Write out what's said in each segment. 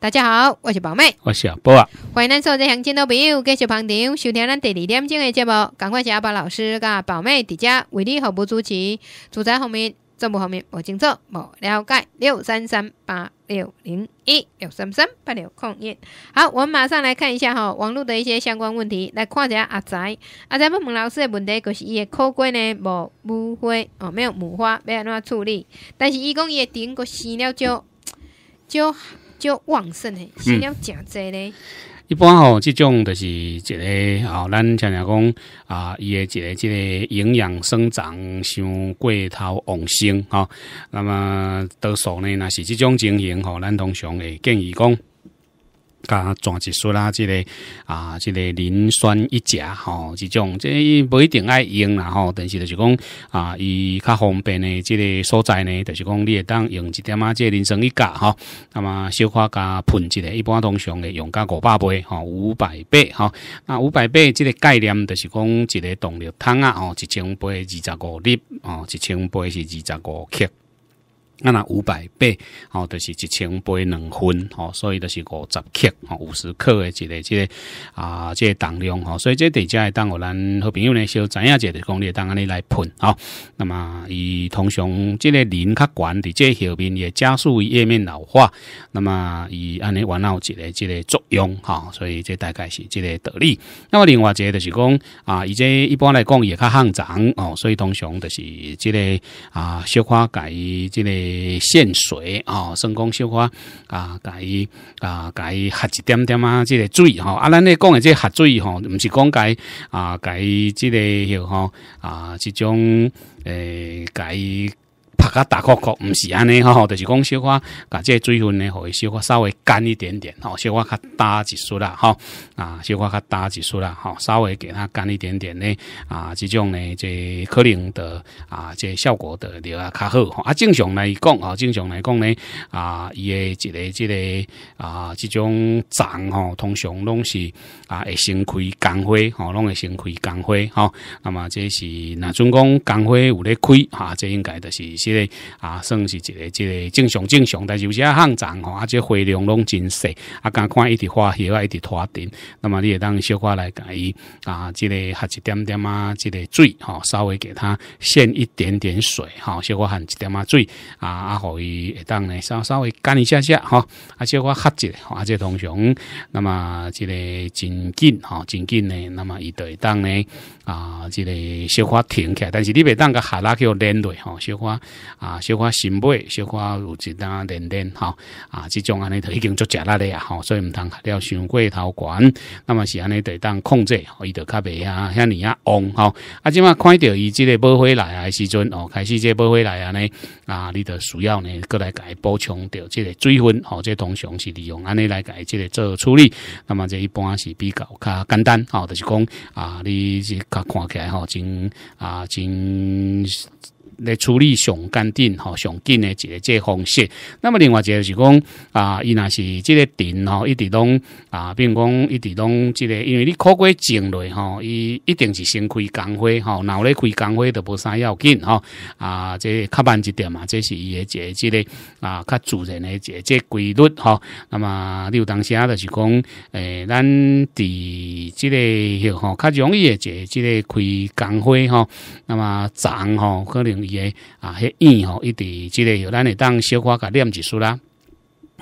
大家好，我是宝妹，我是阿波，欢迎咱所有在乡亲的朋友继续捧场收听咱第二点钟的节目。赶快请阿宝老师阿宝妹直接为你好务主持。住宅后面，政务后面我清楚，我了解六三三八六零一六三三八六空一。好，我们马上来看一下哈，网络的一些相关问题。来看一下阿仔，阿仔问孟老师的问题，就是伊的枯瓜呢无母花哦，没有母花要安怎处理？但是伊讲伊的顶个死了就就。就旺盛诶，是要加侪咧。一般吼，这种就是一个吼，咱常常讲啊，伊个一个这个营养生长像过头旺盛吼，那么多数呢，那是这种情形吼，咱通常会建议讲。加全一素啦，即个啊，即个磷酸一钾吼，即种即不一定爱用啦吼，但是就是讲啊，伊较方便诶。即个所在呢，就是讲你会当用一点啊，即磷酸一钾吼，那么小化加喷一下，一般通常会用加五百倍吼，五百倍吼，那五百倍即个概念就是讲一个动力汤啊，吼，一千杯二十五粒哦，一千杯是二十五克。那呐五百倍哦，就是一千倍两分哦，所以就是五十克哦，五十克的这个这啊这重量哦，所以这在家里等我咱好朋友呢，小知影者的功力当然尼来喷哦。那么以通常这个磷它管的这后面也加速页面老化，那么以安尼玩有一个这个作用哈，所以这大概是这个道理。那么另外个就是讲啊，以及一般来讲也较肮脏，哦，所以通常就是这个啊消化改这个。诶献水哦算讲小可啊甲伊啊甲伊合一点点啊即个水吼啊咱咧讲诶即个合水吼毋是讲甲啊甲伊即个诺吼啊即种诶甲伊较大括括唔是安尼吼，就是讲小可即这水分呢，互伊小可稍微干一点点吼，小可较焦一束啦吼，啊，小可较焦一束啦吼，稍微给它干一点点呢啊，这种呢，即可能的啊，即效果的就啊较好吼。啊，正常来讲啊，正常来讲呢啊，伊诶一个即个啊，这种长吼，通常拢是啊会先开干花，吼，拢会先开干花，吼，那么这是那准讲干花有咧开哈，这应该就是些。啊，算是一个、一个正常、正常，但是有些行长吼，而且花量拢真少。啊，刚看一滴花，也要一滴拖顶。那么你也当小花来改伊啊，这个喝一点点啊，这个水稍微给它现一点点水哈，小花含一点啊水啊，可以当呢稍稍微干一下下哈。啊，小花喝下，啊，这通常那么这个真紧哈，真紧呢。那么一对当呢啊，这个小花停起来，但是你别当个海拉叫连累哈，小花。啊，小可心尾，小可有一啊，点点，吼。啊，这种安尼已经足食力咧啊，吼，所以唔通你了，伤过头悬，那么是安尼得当控制，伊著较袂啊，遐你啊旺吼。啊，即嘛看到伊即个报回来啊时阵，哦，开始即报回来啊呢，啊，你著需要呢，过来改补充掉即个水分，吼。即通常是利用安尼来改即个做处理，那么这一般是比较较简单，吼。就是讲啊，你是较看起来吼，真啊真来处理上干净吼上紧的这个方式。那么另外一个就是讲啊，伊若是即个电吼，一直拢啊，比如讲，伊自动这个，因为你考过证类吼，伊一定是先开工灰吼，然后咧开工灰都无啥要紧吼啊。这较慢一点嘛，这是伊一个即个啊，较自然的即个规律吼。那么，有当时啊，的是讲，诶，咱伫即个吼，较容易的个即个开工灰吼。那么，长吼可能。诶啊，迄硬吼，一直即个有咱会当小可甲念一下啦。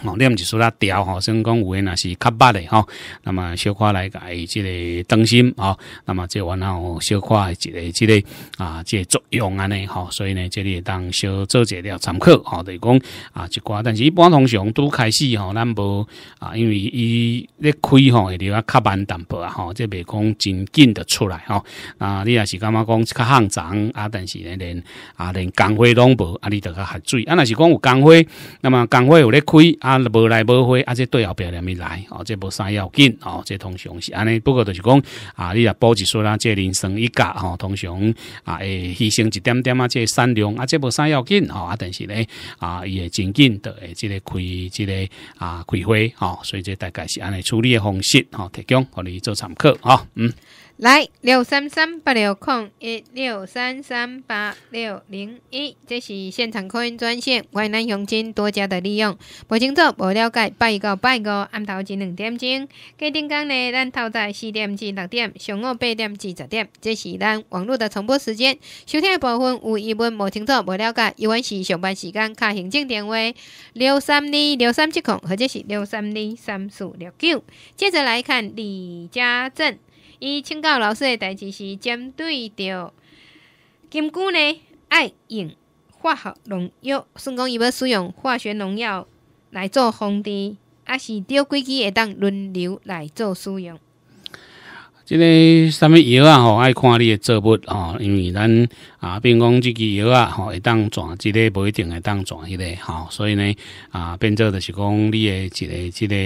吼，你毋是说啦调吼，算讲有诶若是较捌诶吼。那么小可来改即个灯芯吼。那么即完后小块一个即个啊，即个作用安尼吼。所以呢，即里当小做一了参考吼，就是讲啊一寡。但是一般通常都开始吼，咱无啊，因为伊咧开吼会留啊较慢淡薄啊吼，即袂讲真紧的出来吼。啊，你也是感觉讲较肮脏啊？但是呢连啊连工会拢无啊，你得较喝水啊。若是讲有工会，那么工会有咧开。啊，无来无回，啊，这对后边人面来，哦，这无啥要紧，哦，这通常是安尼。不过就是讲，啊，你啊，报持说啦，这人生一甲哦，通常啊，诶，牺牲一点点啊，这善良，啊，这无啥要紧，哦，啊，但是咧，啊，伊会真紧的，诶，这个开，这个啊，开亏，哦，所以这大概是安尼处理的方式，哦，提供互你做参考，哦，嗯。来六三三八六空一六三三八六零一，这是现场扩音专线，欢迎来用心多加的利用。不清楚，不了解，拜个拜个，暗头至两点钟。今天讲呢，咱头在四点至六点，上午八点至十点，这是咱网络的重播时间。收听的部分有疑问，不清楚，不了解，一般是上班时间卡行政电话六三二六三七空或者是六三二三四六九。接着来看李家镇。伊请教老师的代志是针对着，金句呢爱用化学农药，算讲伊要使用化学农药来做防治，啊是照规支会当轮流来做使用。即个上物药啊，吼爱看你的作物吼，因为咱。啊，比如讲即支药啊，吼会当转，即个不一定会当转，迄个吼，所以呢，啊，变做就是讲你诶，即个即个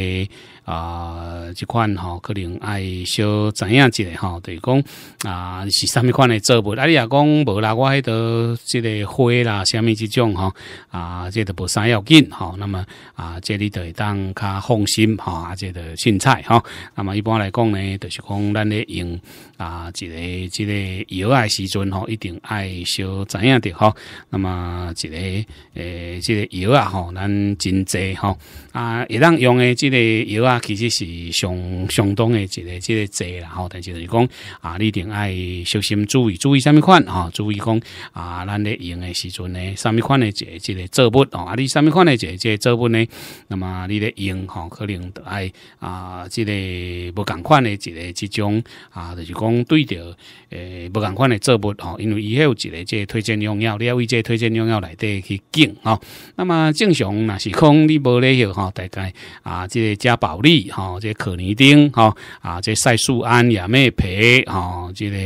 啊，即款吼，可能爱小怎样一个吼，就是讲啊，是啥物款诶作物，啊，你若讲无啦，我迄个即个花啦，啥物即种吼啊，即个无啥要紧，吼。那么啊，即你会当较放心，吼，啊，即个凊彩吼，那么一般来讲呢，就是讲咱咧用啊，即个即个药啊时阵吼，一定爱。小知影着吼。那么一个诶，这个药啊吼，咱真济吼啊。一旦用诶，即个药啊，其实是相相当诶，一个即个济啦吼。但是就是讲啊，你一定爱小心注意注意什么款啊？注意讲啊，咱咧用诶时阵呢，什么款诶，一个即个作物吼，啊，你什么款诶，一个即个作物呢？那么你咧用吼，可能得爱啊，即个无共款诶，一个即种啊，就是讲对着诶，无共款诶作物吼，因为伊迄。一个这即推荐用药，你要为这即推荐用药来得去敬哦。那么正常那是空你无咧药哈，大概啊，这个加宝利哈，即可尼丁哈，啊，即赛素胺亚咩培哈，这个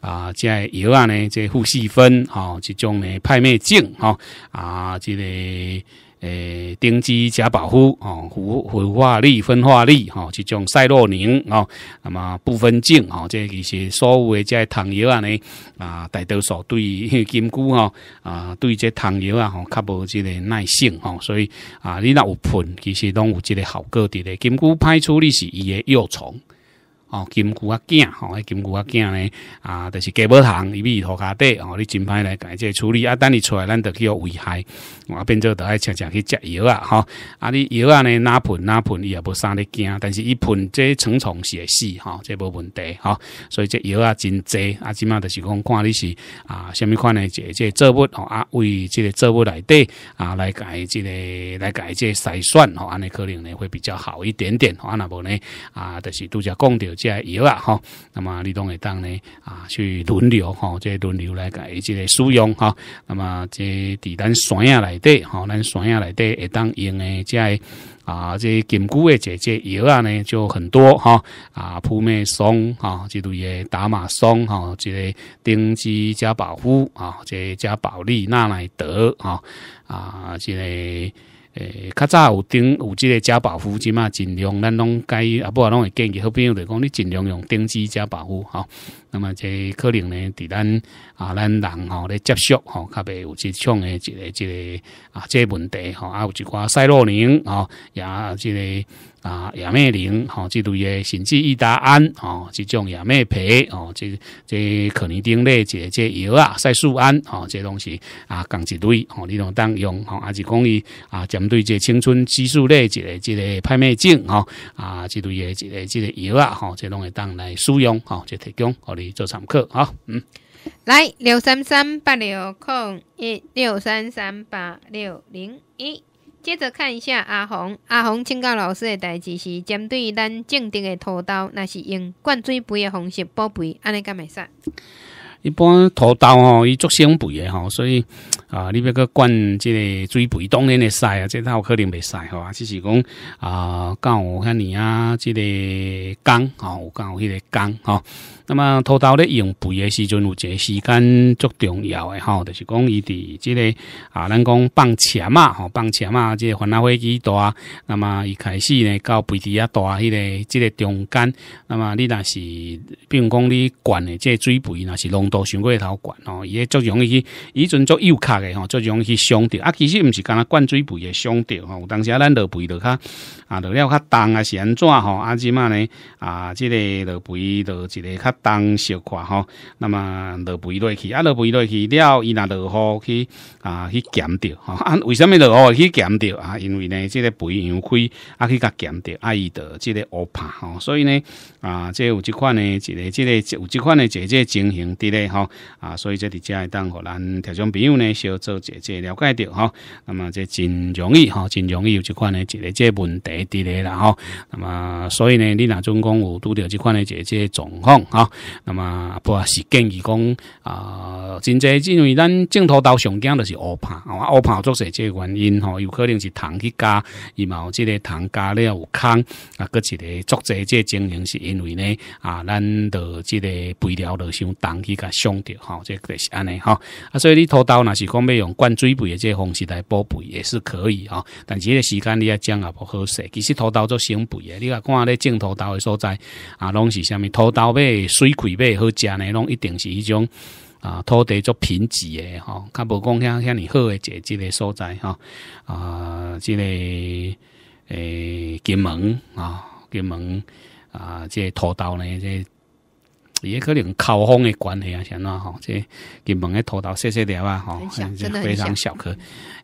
啊，这药啊呢，这即呼细分哈，这种呢派咩静哈，啊，这个。诶，丁基甲保护哦，腐腐化力、分化力哈，这种赛洛宁啊，那么不分镜即这一些所有的这糖药啊呢，啊，大多数对 金菇哈啊，对这糖药啊哈，较无即个耐性哈，所以啊，你那有喷，其实拢有即个效果伫嘞。金菇，排出你是伊的幼虫。哦，金菇啊，吼、哦，金龟啊，镜呢，啊，就是鸡尾汤，伊比涂骹加底，哦，你真歹来解这处理啊，等你出来，咱就去互危害，我变做都爱常常去食药啊，吼，啊，你药啊呢，哪盆哪盆，伊也无生咧惊，但是伊盆这成虫死死，哈，这无问题，吼。所以这药啊真济，啊，即码就是讲看你是啊，什么款呢，即即作物哦，啊，为即个作物来底啊，来解即个来解即个筛选，哦，安尼可能呢会比较好一点点，吼、安那无呢，啊，就是都只讲到。这药啊，哈，那么你都会当呢啊？去轮流哈，这轮流来改，即个使用哈。那么这在咱山啊来底，哈，咱山啊来底会当用的，这个啊，这金谷的这这药啊呢就很多哈。啊，扑灭松哈，即类打马松哈，这个丁基加保护啊，这加保利纳莱德啊啊，这个。诶，较早有顶有即个加保护，即嘛尽量咱拢介，啊不啊拢会建议，好朋友来讲，你尽量用顶机加保护，吼。那么这可能呢，伫咱啊咱人吼咧接触吼，较袂有即种诶一个一个啊即个问题吼，啊有一寡赛洛宁啊，也即个啊亚美灵吼，即类诶甚至益达胺吼，即种亚美皮哦，即即可能丁类个即药啊，赛素胺吼，即东西啊共一类吼，你拢当用吼，啊是讲伊啊针对即青春激素类一个即个拍卖症吼，啊即类诶一个即个药啊吼，即拢会当来使用吼，即提供这场课啊，嗯，来六三三八六空一六三三八六零一。接着看一下阿红，阿红请教老师的代志是针对咱正定的土豆，那是用灌水肥的方式补肥，安尼干袂噻？一般土豆吼，伊足生肥的吼，所以啊，你别个灌即个水肥当然会噻啊，这套可能袂噻哈，只是讲啊，刚到遐年啊，即个缸啊，我讲我迄个缸啊。那么土豆咧用肥诶时阵，有一个时间足重要诶吼，就是讲伊伫即个啊，咱讲放车嘛，吼放车嘛，即个恼会几机大。那么伊开始咧，到肥地啊大迄个即个中间，那么你若是，比如讲你灌诶即个水肥，若是浓度上过头灌吼，伊也足容易，去，以前足幼壳诶吼，足容易去伤着啊，其实毋是干啦，灌水肥会伤着吼，有当时啊咱落肥落较啊，落了较重啊，是安怎吼，啊即嘛咧啊，即个落肥落一个较。当小块哈，那么落肥落去啊，落肥落去了，伊若落雨去啊，去减掉啊为什么落雨去减掉啊？因为呢，这个肥羊灰啊去甲减掉，啊伊的这个乌怕吼，所以呢，啊，这有一款呢，一个、即个、有一款的姐个情形的嘞吼。啊，所以即伫遮会当互咱特种朋友呢，小做姐姐了解到哈。那么这真容易吼，真容易有一款呢一个这问题的嘞啦吼。那么所以呢，你那总共有拄到这款的姐姐状况吼。那么，不也是建议讲啊，真济，因为咱镜头刀上惊就是乌泡，啊乌泡作势这原因吼，有可能是糖去加，伊毛这个糖加了有空，啊，搁一个作势这经营是因为呢啊，咱的这个肥料就上重去加伤掉，哈，这个是安尼哈，啊，所以你土刀那是讲要用灌水肥的这方式来补肥也是可以哈，但是这个时间你也讲也不合适，其实拖刀做省肥的，你啊看咧镜头刀的所在啊，拢是啥物土刀尾。水龟尾好食呢，拢一定是一种啊，土地足品质的吼，较无讲遐遐尼好诶，一个即个所在吼，啊，即个诶金门啊，金门啊，即土豆呢即。也可能口风的关系啊，像那吼，这金门的土豆细细粒啊，吼，非常小颗，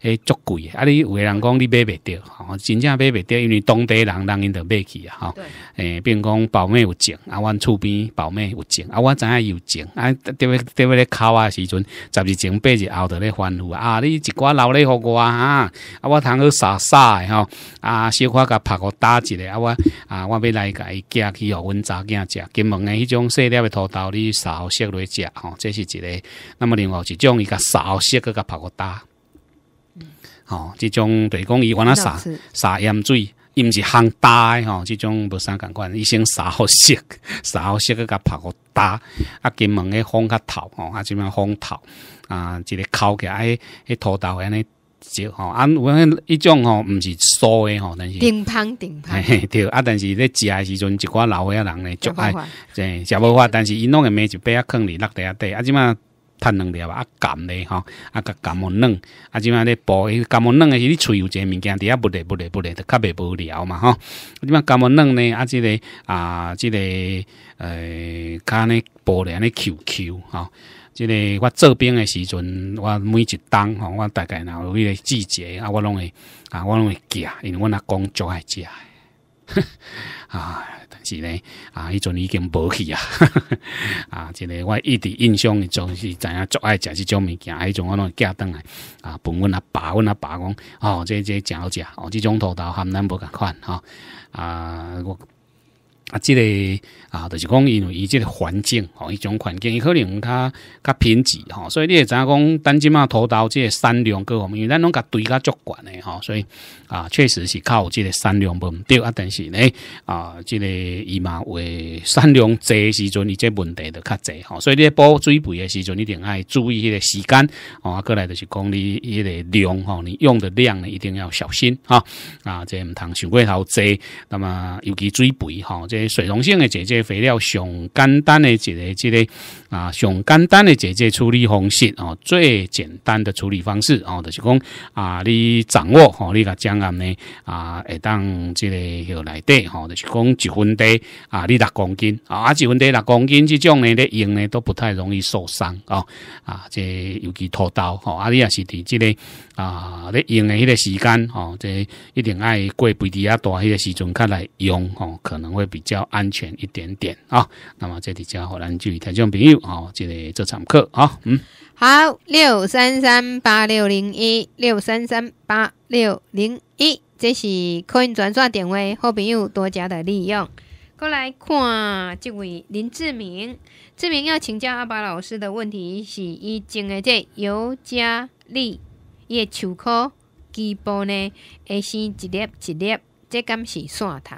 诶，足贵啊！你诶人讲你买袂着吼，真正买袂着，因为当地人，人因着买去啊，吼，诶，如讲宝妹有证啊，阮厝边宝妹有证啊，我影伊有证啊，特别特别咧考啊时阵，十二前八日后得咧欢呼啊！你一寡留咧互我啊！啊，我通去沙沙的吼，啊，小可甲拍个打一下，啊，我啊，我要来甲伊寄去互阮查囝食，金门的迄种细粒。的土豆，你扫色来食吼，这是一个。那么另外一种伊甲扫色个甲泡个焦吼、即、种种是讲伊原来撒撒盐水。伊毋是烘焦诶吼，即种无相共款，伊先撒好色，撒 好色去甲拍互焦啊金门诶风较透吼，啊即爿风透，啊一个口起来，迄土豆安尼石安阮迄种吼毋是酥诶吼但是顶芳顶芳对啊但是咧食诶时阵一寡老伙仔人咧足爱真食无法但是伊弄诶面就爬啊囥伫落地啊底啊即满趁两粒啊咸咧吼啊甲咸互嫩啊即满咧哺伊个咸互诶是你喙有一个物件伫遐抹咧抹咧抹咧就较袂无聊嘛吼即嘛咸互嫩咧啊即个啊即个啊较安尼哺咧安尼 qq 吼即个我做兵的时阵，我每一冬吼，我大概那每迄个季节啊，我拢会啊，我拢会食，因为我那工作爱食。啊，但是呢，啊，迄阵已经无去啊。啊，即个我一直印象总是知影做爱食即种物件，迄种我拢会寄登来。啊，本阮阿爸，阮阿爸讲，哦，这这真好食，哦，即种土豆含咱无共款吼。啊我。啊，这个啊，就是讲因为伊这个环境吼，一种环境伊可能它较偏执吼，所以你也查讲，单只嘛豆即这产量各方面，因为咱拢个对个足管的吼，所以啊，确实是靠这个三量分对啊，但是呢啊，这个伊嘛为三量济时阵，伊这问题就较济吼，所以你补水肥的时阵，你一定爱注意迄个时间哦，过来就是讲你伊个量吼，你用的量呢一定要小心啊啊，这唔通水过头济，那么尤其水肥哈这。水溶性的解决肥料，上简单的一个这个啊，上简单的解决处理方式哦，最简单的处理方式哦，就是讲啊，你掌握好，你个江岸呢啊，会当这个又来底吼，就是讲一分地啊，你六公斤啊，一分地六公斤，这种呢咧用呢都不太容易受伤啊啊，这尤其拖刀吼，啊，你也是伫这个。啊，你用的迄个时间哦，这一定爱过肥地啊大迄个时阵较来用哦，可能会比较安全一点点啊。那么这里家好注意听众朋友哦，即个这场课啊，嗯，好六三三八六零一六三三八六零一，这是可以转转电话，好朋友多加的利用。过来看这位林志明，志明要请教阿爸老师的问题是：伊种的这尤加利。伊诶树干基部呢，会生一粒一粒，这敢是线头。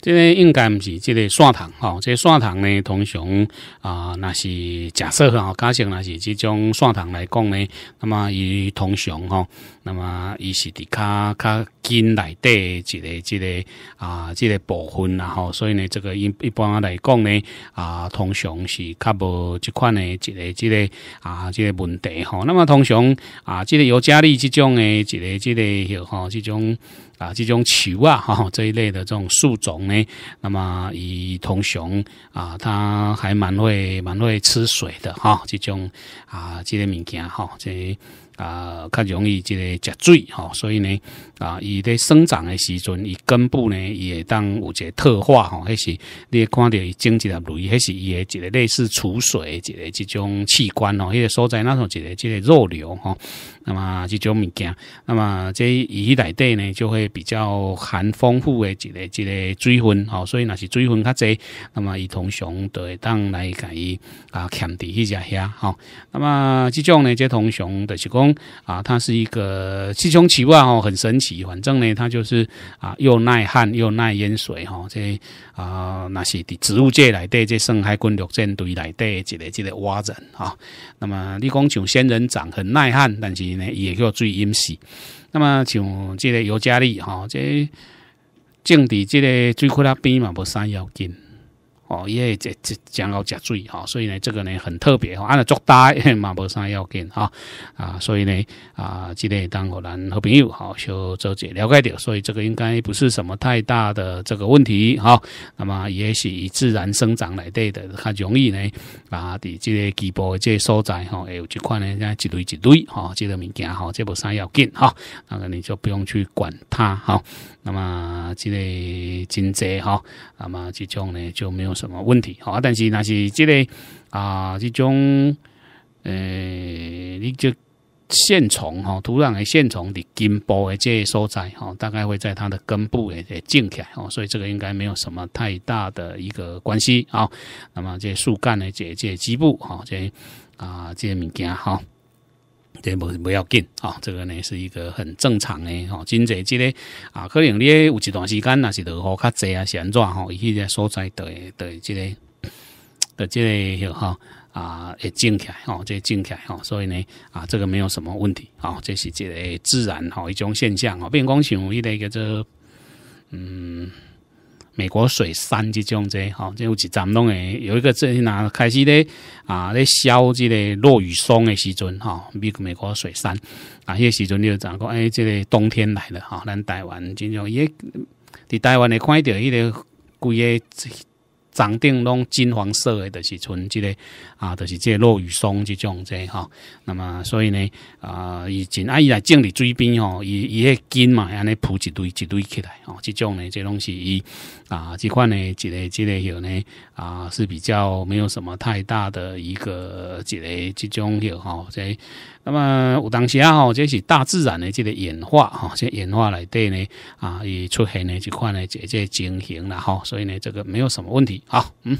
这个应该不是，这个蒜糖哈，这个蒜糖呢，通常啊，那是假设哈，假设那是这种蒜糖来讲呢，那么伊通常哈，那么伊是伫较较近内底一个一个啊，这个部分然后，所以呢，这个一一般来讲呢，啊，通常是较无这款呢，一个这个啊，这个问题哈，那么通常啊，这个尤加里这种呢，一个这个有哈，这种。啊，这种球啊，哈，这一类的这种树种呢，那么以同熊啊，它还蛮会蛮会吃水的哈，这种啊，这些物件哈，这。啊，较容易即个食水吼，所以呢，啊，伊咧生长的时阵，伊根部呢伊会当有一个特化吼，迄是你看到伊种一粒镭，迄是伊的一个类似储水的一个即种器官哦，迄个所在那种一个即个肉瘤吼，那么即种物件，那么这迄内底呢就会比较含丰富的一个一个水分吼，所以若是水分较侪，那么伊通常都会当来甲伊啊，钳伫迄只遐吼，那么即种呢，这通常就是讲。啊，它是一个奇穷奇怪哦，很神奇。反正呢，它就是啊，又耐旱又耐淹水哈。这啊，那些的植物界来对，这深海军陆战队来对，一个一个蛙人啊。那么你讲像仙人掌很耐旱，但是呢，也叫最阴死。那么像这个尤加利哈，这种地这个最苦那边嘛，不山要紧。哦，因为这这长流食水哈，所以呢，这个呢很特别，安尼足大 嘛，无啥要紧哈。啊，所以呢，啊，这个当互咱好朋友好小周姐了解着，所以这个应该不是什么太大的这个问题哈。那么，也许以自然生长来对的，较容易呢。啊，伫这个局部的这个所在哈，会有一块呢，像一堆一堆哈，这个物件哈，这无啥要紧哈，那个你就不用去管它哈。那么这类金济哈，那么这种呢就没有什么问题哈。但是那是这类啊，这种呃，你就线虫哈，土壤的线虫的根部的这些所在哈，大概会在它的根部也进起来哦，所以这个应该没有什么太大的一个关系啊。那么这些树干呢，这些基部哈，这些啊这些物件哈。这不不要紧啊，这个呢是一个很正常的哈，真侪即个啊，可能你有一段时间那是落雨较济啊，是安怎吼？伊迄个所在在在即个的即个吼啊会静起来吼，即静起来吼，所以呢啊这个没有什么问题啊，这是即个自然吼一种现象吼，并不像有的叫个嗯。美国水山即种即，吼，即有几站拢诶有一个即哪开始咧啊咧消即个落雨凇诶时阵，吼，美美国水山啊，迄个时阵你要怎讲？诶，即个冬天来了，吼，咱台湾真像，也伫台湾咧看着迄个规个。山顶拢金黄色的，就是纯即个啊，就是即个落雨松即种即、个吼。那么所以呢，啊，伊真爱伊来种伫水边吼，伊伊个根嘛，安尼铺一堆一堆起来吼，即种呢，即拢是伊啊，即款呢，一个即个许呢。啊，是比较没有什么太大的一个积累集中有哈，在那么有当时啊，这是大自然的这个演化哈，这演化来对呢啊，也出现呢这块呢一些情形了哈，所以呢这个没有什么问题啊，嗯，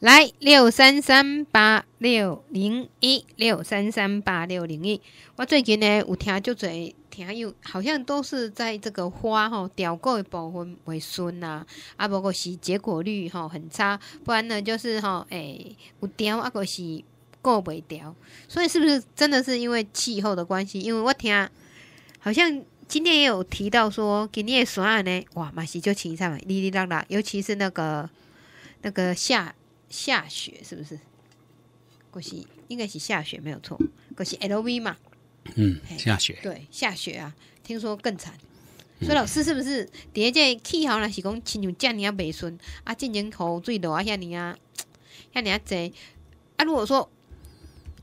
来六三三八六零一六三三八六零一，我最近呢有听就侪还有好像都是在这个花哈掉的部分为顺呐啊，不过是结果率哈很差，不然呢就是哈哎有雕啊个是过不掉，所以是不是真的是因为气候的关系？因为我听好像今天也有提到说今年啥呢哇马是就青上嘛，哩哩啦啦，尤其是那个那个下下雪是不是？可是应该是下雪没有错，可是 L V 嘛。嗯，下雪对下雪啊，听说更惨。所以老师是不是，底下这气候呢是讲亲像这样啊，袂顺啊，进行雨水落啊，遐你啊，遐你啊，侪啊，如果说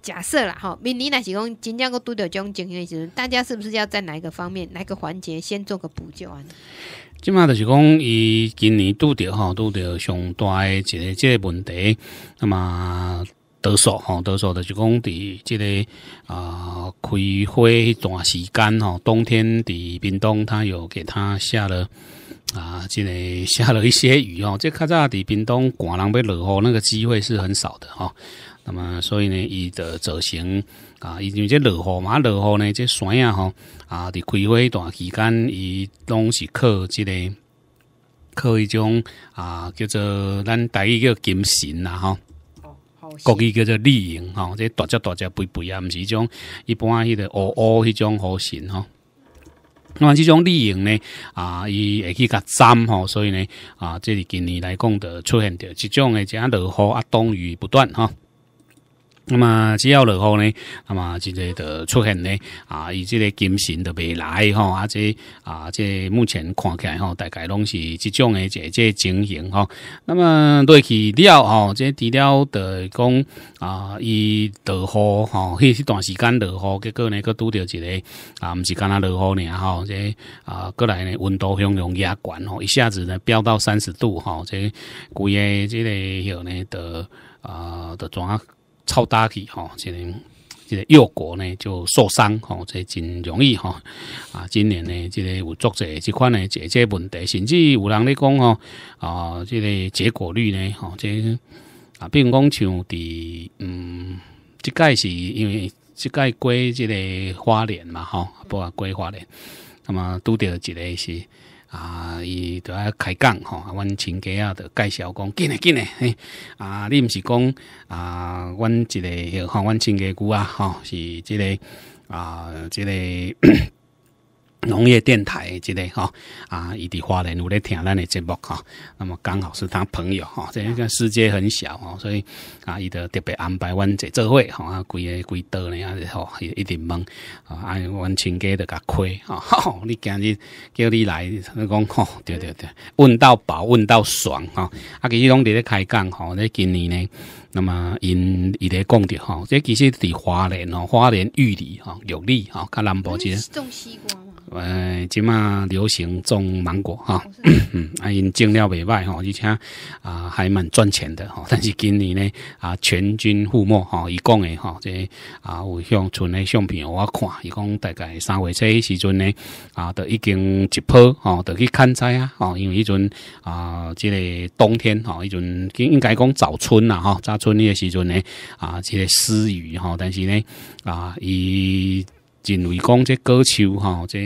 假设啦，吼，明年呢是讲真正过拄到这种情形的时候，大家是不是要在哪一个方面、哪个环节先做个补救啊？即嘛就是讲，伊今年拄到吼，拄到上大的一个即个问题，那么。得手吼，得手的就讲，伫即个啊开花迄段时间吼，冬天伫冰东，他有给他下了啊，即个 下了一些雨哦。这较早伫冰东，寒人被落雨那个机会是很少的吼。那么，所以呢，伊的造型啊，因为这落雨嘛，落雨呢，这山啊吼啊，伫开花迄段时间，伊拢是靠即个靠迄种啊叫做咱第一叫金神啦吼。国语叫做丽影吼，这大只大只肥肥啊，毋是迄种一般迄个乌乌迄种弧形吼。那即种丽影呢啊，伊会去较窄吼，所以呢啊，这里今年来讲，的出现着即种诶，假落雨啊，冻雨不断吼。那么只要落雨呢，那么即个的出现呢，啊，以即个金神的未来吼，啊，即啊，即目前看起来吼，大概拢是即种诶，即即情形吼。那么对起料吼，即除了的讲啊，伊落雨吼，迄 段时间落雨，结果呢，佮拄着一个啊，毋是干那落雨呢吼，即啊，过来呢，温度向量悬吼，一下子呢，飙到三十度吼，即规个即个有呢，的啊，怎转。超大起哈，即个即个药国呢就受伤哈，即真容易哈。啊，今年呢即个有作者即款呢解决问题，甚至有人咧讲哦，啊，即个结果率呢，哈，即啊，比如讲像伫嗯，即界是因为即界归即个花莲嘛哈，不啊归花莲，那么都着一个是。啊，伊爱开讲吼，啊，阮亲家啊，的介绍讲，紧嘞紧嘞，嘿，啊，你毋是讲啊，阮一个，吼，阮亲家姑啊，吼，是即个啊，即个。农业电台之类哈，啊，伊伫华联有咧听咱的节目哈，那么刚好是他朋友哈，等个世界很小哦，所以啊，伊得特别安排阮做做伙哈，规个规桌呢啊，吼、伊一定问啊，啊，阮亲家都甲亏吼。你今日叫你来，你讲吼，对对对，问到饱，问到爽哈，啊，其实拢伫咧开讲吼，那今年呢，那么因伊咧讲着吼，这其实伫花莲哦，花莲玉里吼，玉里吼，较南博这种西瓜。喂，即马流行种芒果哈，啊因种了袂歹吼，而且啊还蛮赚钱的吼。但是今年呢啊全军覆没哈，一共的哈这啊有向存的相片我看，一共大概三月初时阵呢啊都已经一波吼，都去看灾啊吼，因为迄阵啊即个冬天吼，迄阵应该讲早春啦吼，早春个时阵呢啊即个丝雨哈，但是呢啊伊。因为讲这手吼、哈，这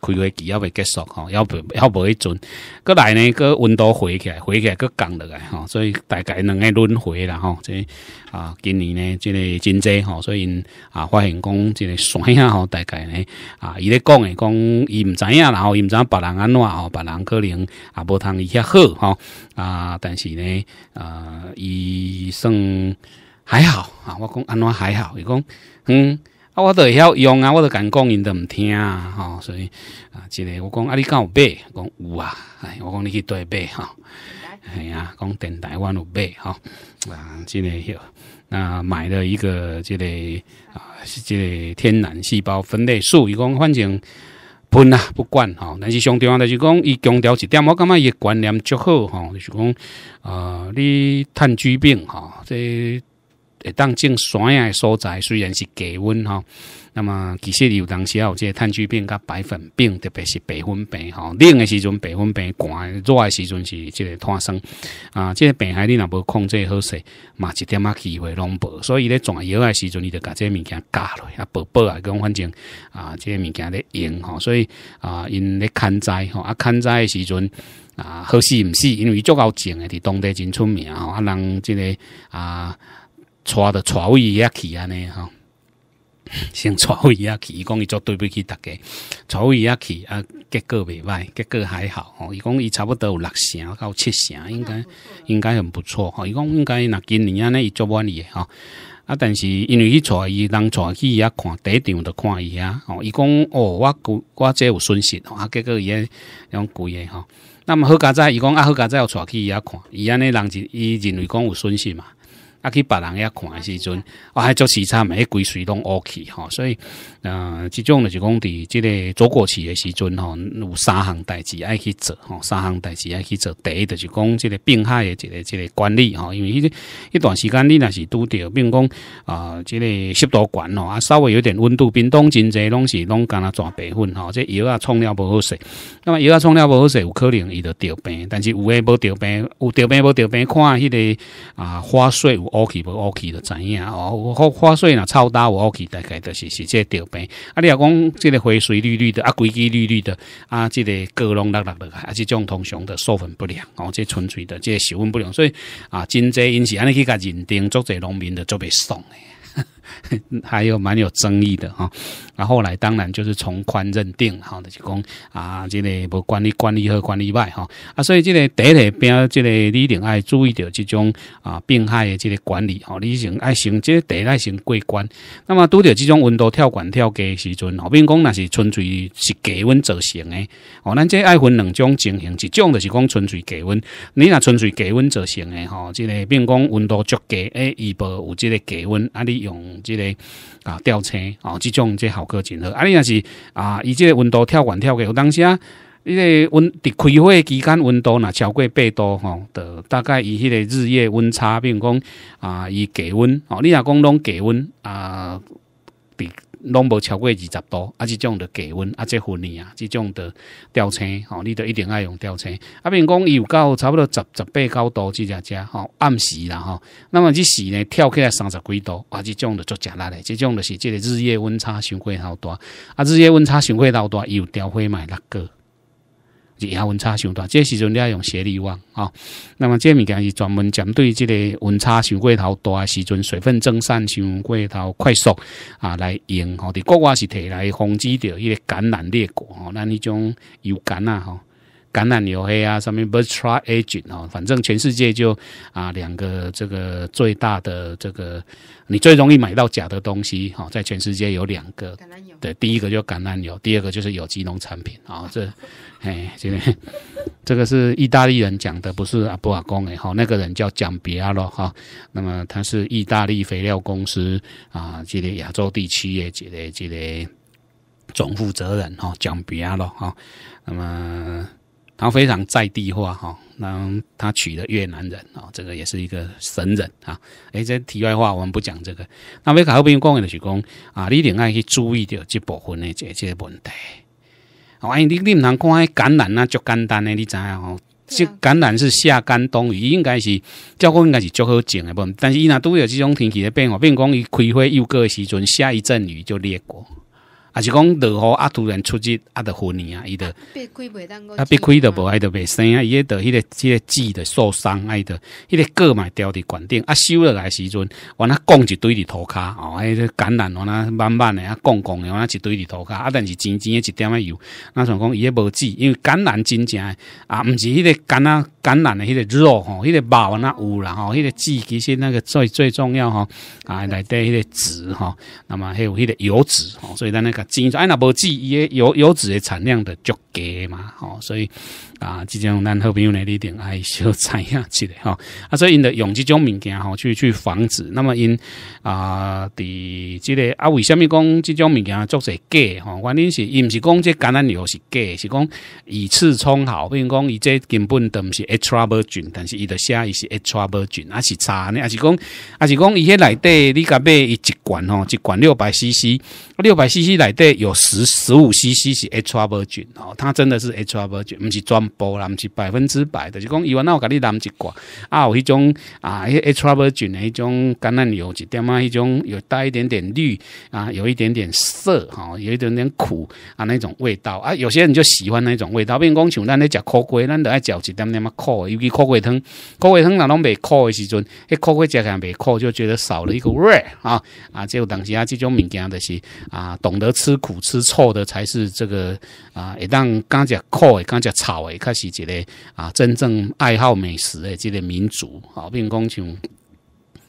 开会期要未结束吼，要不要不一阵，过来呢，个温度回起来，回起来，个降落来吼，所以大概两个轮回啦哈，这啊，今年呢，这个经济吼，所以啊，发现讲这个山啊，吼，大概呢啊，伊咧讲诶，讲伊唔知影，然后伊唔知影别人安怎，吼，别人可能啊无通伊遐好吼啊，但是呢，呃，伊算还好，啊，我讲安怎还好，伊讲嗯。我都会晓用啊，我都敢讲，因都毋听啊，吼，所以啊，即个我讲啊，你敢有买，讲有啊，哎，我讲你去对买吼，系啊，讲电台湾有买吼。啊，即个迄，那买了一个即个啊，即个天然细胞分类素，伊讲反正喷啊不管吼，但是上重要就是讲伊强调一点，我感觉伊观念足好吼。就是讲啊，你炭疽病吼，这。会当种山诶所在，虽然是低温吼，那么其实有当时也有即个炭疽病、甲白粉病，特别是白粉病吼。冷诶时阵白粉病寒，热诶时阵是即个炭生啊。即个病害你若无控制好势，嘛一点仔机会拢无。所以咧转热诶时阵，你着甲即个物件加落啊，保保啊，讲反正啊，即个物件咧用吼。所以啊，因咧看灾吼啊，看灾诶时阵啊，好死毋死，因为足够种诶伫当地真出名吼，啊，人即个啊。抓的抓位也去安尼吼。先抓位也去，伊讲伊做对不起大家，抓位也去啊，结果未歹，结果还好吼。伊讲伊差不多有六成到七成，应该应该很不错吼。伊讲应该若今年安呢伊做满意诶吼啊但是因为伊抓伊人抓去也看，第一场的看伊啊，吼，伊讲哦我我这有损失吼，啊结果伊迄种贵诶吼。那么何家再伊讲啊何家再有抓去也看，伊安尼人就伊认为讲有损失嘛。啊，去别人遐看诶时阵，啊，还做时差，迄规水拢乌去吼，所以，呃，即种就是讲伫即个做过去诶时阵吼，有三项代志爱去做吼，三项代志爱去做。第一就是讲即个病害诶，即个即个管理吼，因为迄迄段时间你若是拄着，比如讲啊，即个湿度悬吼，啊，稍微有点温度冰冻，真侪拢是拢干若转白粉吼，即药啊冲了无好势。那么药啊冲了无好势，有可能伊就得病，但是有诶无得病，有得病无得病，看迄个啊花穗。OK 不 OK 的知影哦。花花穗若超大，有 OK，大概就是是这掉病。啊，你若讲这个花水绿绿的啊，规矩绿绿的啊，这个果农落落的，啊，是这种通常的授粉不良哦，这纯粹的这授粉不良，所以啊，真济因是安尼去甲认定，做这农民的就爽诶。还有蛮有争议的哈，啊，后来当然就是从宽认定哈，就是讲啊，这个不管理管理和管理外哈，啊，所以这个第一个病，这个你一定爱注意到这种啊病害的这个管理哦，你先爱先这第一爱先过关，那么拄到这种温度跳管跳的时阵哦，并讲那是纯粹是低温造成诶，哦，咱这爱分两种情形，一种就是讲纯粹低温，你那纯粹低温造成诶哈，这个并讲温度足低诶，预报有即个低温，啊，你用。即个啊吊车啊，即种即效果真好。啊你若是啊，伊即个温度跳悬跳去，有当时啊，伊个温，伫开会期间温度若超过八度吼的，大概伊迄个日夜温差，如讲啊伊低温，哦你若讲拢低温啊。比拢无超过二十度，啊，即种样的温，啊，即分离啊，即种的吊车哦，你都一定爱用吊车。啊，讲伊有到差不多十十八九度，即只只哦，暗时啦吼，那么即时呢，跳起来三十几度，啊，即种的足食力诶。即种的是即个日夜温差伤过好大，啊，日夜温差过会好伊有吊灰买六个。日夜温差上大，这时阵你要用斜梨网啊。那么这物件是专门针对这个温差上过头大时阵，水分蒸散上过头快速啊，来用吼伫国外是提来防止着伊个感染裂果吼。那迄种油感啊吼？橄榄油黑啊，上面不是 try agent 哦，反正全世界就啊两个这个最大的这个你最容易买到假的东西哈，在全世界有两个，对，第一个就橄榄油，第二个就是有机农产品啊。这哎，这边这个是意大利人讲的，不是阿布瓦工哎，哈，那个人叫蒋比亚洛哈。那么他是意大利肥料公司啊，这个亚洲地区也这个这个总负责人哈，蒋比亚洛哈。那么。他非常在地化哈，那他娶了越南人啊，这个也是一个神人啊。哎，这题外话我们不讲这个。那维卡后面讲的就是讲啊，你定要去注意到这部分的这这些问题。哎，你你唔通看感染那足简单的，你知啊？这感染是下干冬雨，应该是照顾应该是足好种的，不？但是伊那都有这种天气的变化，变讲伊开花又过时阵，下一阵雨就裂果。还是讲，落雨啊，突然出日啊，得昏去啊！伊得，啊，避开着无爱得袂生啊！伊个得迄个，即个籽的受伤，伊得，迄个果嘛掉伫园顶啊，收落来时阵，原啊，拱一堆伫涂骹哦，迄个橄榄原啊，满满的，啊拱拱的啊，一堆伫涂骹啊但是钱钱一点仔油，那想讲伊个无籽，因为橄榄真正，啊毋是迄个橄榄橄榄的迄个肉吼，迄个原那有啦吼，迄个籽其实那个最最重要吼，啊内底迄个籽吼那么还有迄个油脂吼，所以咱那个。钱，在那无剂，伊油油脂的产量的足低嘛，吼，所以啊，即种咱好朋友呢，你一定爱小采 下去的吼，啊，所以因的用即种物件吼去去防止。那么因啊伫即个啊，为什么讲即种物件做些假？吼，原因是伊毋是讲即橄榄油是假，是讲以次充好。比如讲，伊这根本都毋是 E. r o l i 菌，但是伊的写伊是 E. r o l i 菌，啊是差呢，啊是讲，啊是讲伊迄内底你甲买伊一罐吼，一罐六百 CC，六百 CC 内。对，有十十五 CC 是 HRV 菌哦，它真的是 HRV 菌，不是全播啦，不是百分之百的，是讲伊话那我给你染一寡啊，有一种啊，H R V 菌的一种橄榄油，一点啊，一种有带一点点绿啊，有一点点涩哈，有一点点苦啊，那种味道啊，有些人就喜欢那一种味道，并讲像咱咧食苦瓜，咱都爱嚼一点点么苦，尤其苦瓜汤，苦瓜汤那拢未苦的时阵，迄苦瓜食起来未苦，就觉得少了一个味啊啊，就当时啊这种物件就是啊懂得。吃苦吃臭的才是这个啊！一旦刚嚼苦诶，刚嚼草诶，开始一个啊，真正爱好美食诶，这个民族啊，并光荣。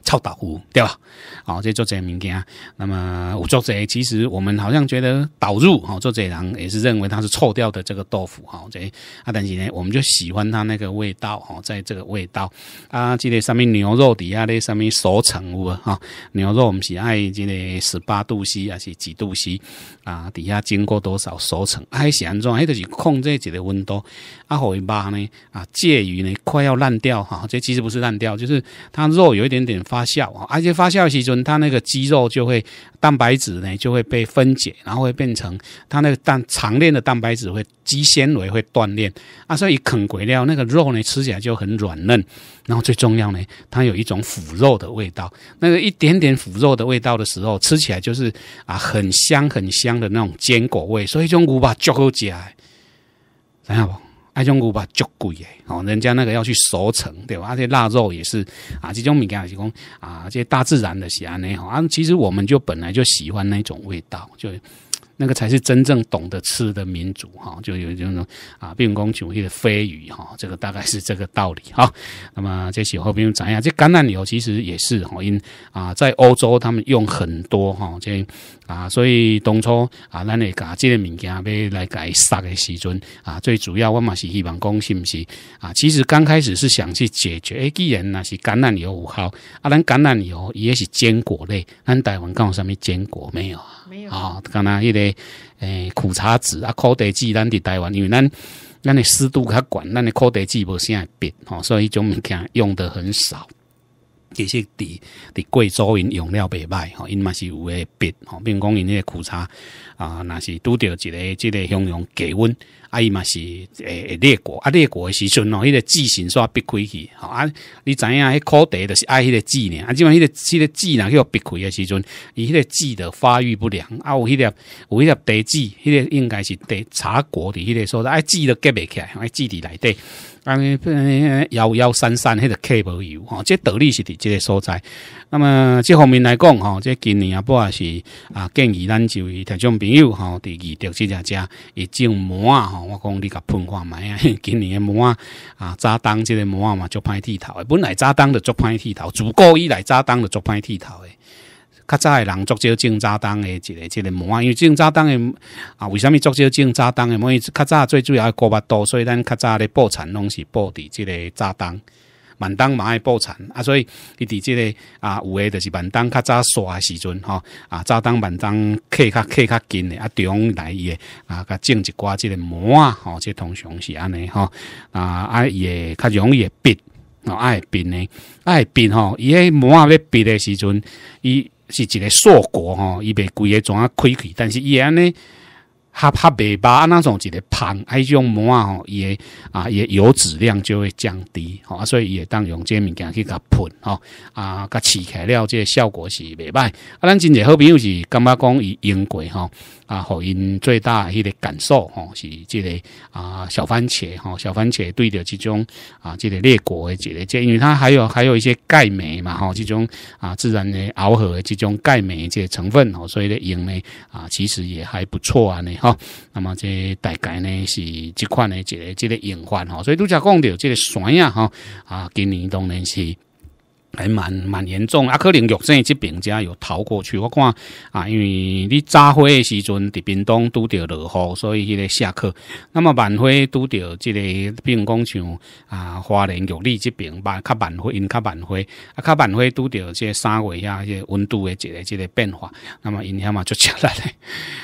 臭豆腐，对吧？好，这做这些物件。那么有做这，其实我们好像觉得导入，哈，做这人也是认为它是臭掉的这个豆腐，哈，这啊，但是呢，我们就喜欢它那个味道，哈，在这个味道啊，这个上面牛肉底下的上面熟成物哈，牛肉我们是爱这个十八度 C 还是几度 C 啊？底下经过多少熟成？还形状，那就是控制这个温度。啊，后尾把呢，啊，介于呢快要烂掉，哈，这其实不是烂掉，就是它肉有一点点。发酵啊，而且发酵时准，它那个肌肉就会蛋白质呢就会被分解，然后会变成它那个蛋长链的蛋白质会肌纤维会断裂啊，所以啃鬼料那个肉呢吃起来就很软嫩，然后最重要呢，它有一种腐肉的味道，那个一点点腐肉的味道的时候，吃起来就是啊很香很香的那种坚果味，所以用古巴嚼起来，然不？那种牛吧，足贵诶，哦，人家那个要去熟成，对吧？而且腊肉也是啊，这种物件是讲啊，这些大自然的虾呢，吼，啊，其实我们就本来就喜欢那种味道，就。那个才是真正懂得吃的民族，哈，就有这种啊，病公主义的飞鱼，哈，这个大概是这个道理，哈。那么这些后边用怎样，这橄榄油其实也是，哈，因啊，在欧洲他们用很多，哈，这啊，所以当初啊，咱来搞这个物件要来改杀的时阵啊，最主要我们是希望讲是不是啊？其实刚开始是想去解决，哎，既然那是橄榄油有好，啊，咱橄榄油也是坚果类，咱台湾刚搞上面坚果没有啊？啊，刚那迄个诶苦茶籽啊，苦地籽咱伫台湾，因为咱咱的湿度较悬，咱的苦地籽无啥的变，吼，所以种物件用的很少。其实伫伫贵州因用料袂歹吼，因嘛是有诶变，吼，并讲因迄个苦茶啊，若是拄着一个、即个香浓高温。啊伊嘛是诶裂果，啊裂果的时阵哦，迄个枝形煞避开去，吼啊，你知影迄块茶就是爱迄个枝呢，啊，即嘛迄个迄个若呢互避开的时阵，伊迄个枝的发育不良，啊，有迄个有迄个地枝，迄个应该是地茶果伫迄个所在，啊枝都结袂起来，啊枝伫内底，安尼，幺幺三三迄个 K 无油，吼，即道理是伫即个所在。那么这方面来讲，吼，这今年啊，不也是啊建议咱就特种朋友，吼，第二到这只家也种麻。我讲你甲喷看莫啊，今年诶满啊早冬即个满嘛足歹剃头诶，本来早冬著足歹剃头，自古以来早冬著足歹剃头诶。较早诶人足少种早冬诶一个一个满，因为种早冬诶啊为虾米足少种早冬诶，每一较早最主要诶高八途，所以咱较早诶布产拢是布伫即个早冬。万冬嘛爱爆产啊，所以伊伫即个啊，有诶就是万冬较早刷诶时阵吼，啊早当万冬客较客较近诶啊，中来伊诶啊，甲种一寡即个啊，吼，即通常是安尼吼啊啊伊诶较容易变，啊会变呢，会变吼伊迄啊咧变诶时阵，伊是一个硕果吼，伊袂规个怎啊开去，但是伊安尼。哈哈未饱那种一个喷，迄种膜吼，伊诶啊，伊诶油脂量就会降低吼，所以伊会当用这物件去甲喷吼，啊，甲起开了，这效果是未歹。啊，咱真日好朋友是感觉讲伊用过吼，啊，互因最大迄个感受吼，是即个啊小番茄吼，小番茄对着即种啊即个裂果诶即个，这因为它还有还有一些钙镁嘛吼，即种啊自然的螯合的即种钙镁这些成分吼，所以咧用咧啊，其实也还不错啊呢。那么这大概呢是这款的一个、一个隐患吼，所以都只讲到这个酸呀吼，啊，今年当然是还蛮蛮严重啊，可能玉山这边家有逃过去，我看啊，因为你炸花的时阵，伫冰冻拄到落雨，所以迄个下课。那么晚花拄到这个，比如讲像啊，花莲玉里这边吧，较晚花因较晚花啊，较晚花拄到这三遐，啊，个温度的一个、一个变化，那么影响嘛就出来了，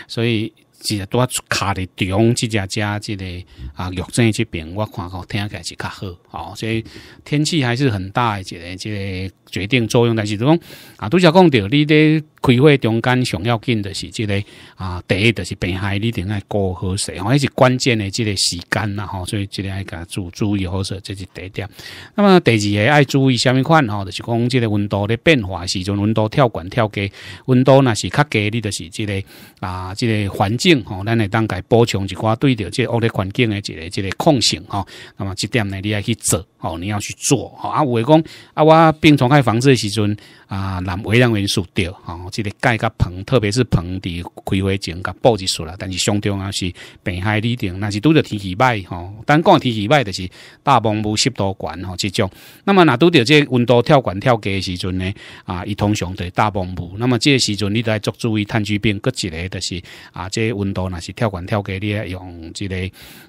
所以。即个多卡咧中，即只遮即个啊，玉针即边，我看吼，听起来是较好，吼，所以天气还是很大的一个，即个决定作用。但是讲啊，拄则讲到你咧开会中间上要紧的是即个啊，第一就是病害，你一定要顾好势，迄是关键的即个时间啦吼，所以即个爱加注注意好势，这是第一点。那么第二个爱注意啥物款吼？就是讲即个温度的变化时阵，温度跳悬跳低，温度若是较低，你就是即个啊，即个环境。吼，咱来当该补充一寡对着即恶劣环境的一个一个控性吼，那么这点呢，你要去做吼，你要去做吼。啊，我讲啊，我病虫害防治的时阵。啊，南微量元素对吼，即个钙甲硼，特别是硼伫开花前甲报一术啦。但是相对啊是平海里定，若是拄着天气歹吼，但讲天气歹就是大风雾湿度悬吼，即种。那么若拄着即温度跳悬跳低时阵呢，啊，伊通常就大风雾。那么即个时阵你爱足注意炭疽病搁一个，就是啊，即温度若是跳悬跳低，你用即个